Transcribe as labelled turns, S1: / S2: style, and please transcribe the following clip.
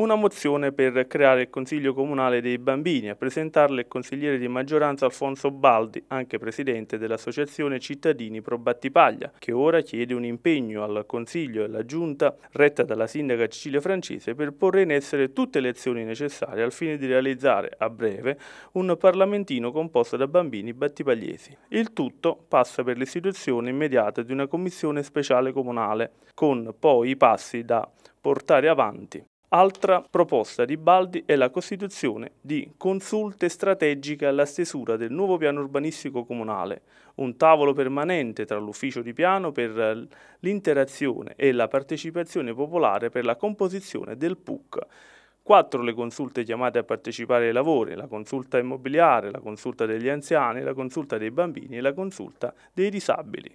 S1: una mozione per creare il Consiglio Comunale dei Bambini, a presentarla il consigliere di maggioranza Alfonso Baldi, anche presidente dell'Associazione Cittadini Pro Battipaglia, che ora chiede un impegno al Consiglio e alla Giunta retta dalla sindaca Cecilia Francese per porre in essere tutte le azioni necessarie al fine di realizzare a breve un parlamentino composto da bambini battipagliesi. Il tutto passa per l'istituzione immediata di una commissione speciale comunale, con poi i passi da portare avanti. Altra proposta di Baldi è la costituzione di consulte strategiche alla stesura del nuovo piano urbanistico comunale, un tavolo permanente tra l'ufficio di piano per l'interazione e la partecipazione popolare per la composizione del PUC. Quattro le consulte chiamate a partecipare ai lavori, la consulta immobiliare, la consulta degli anziani, la consulta dei bambini e la consulta dei disabili.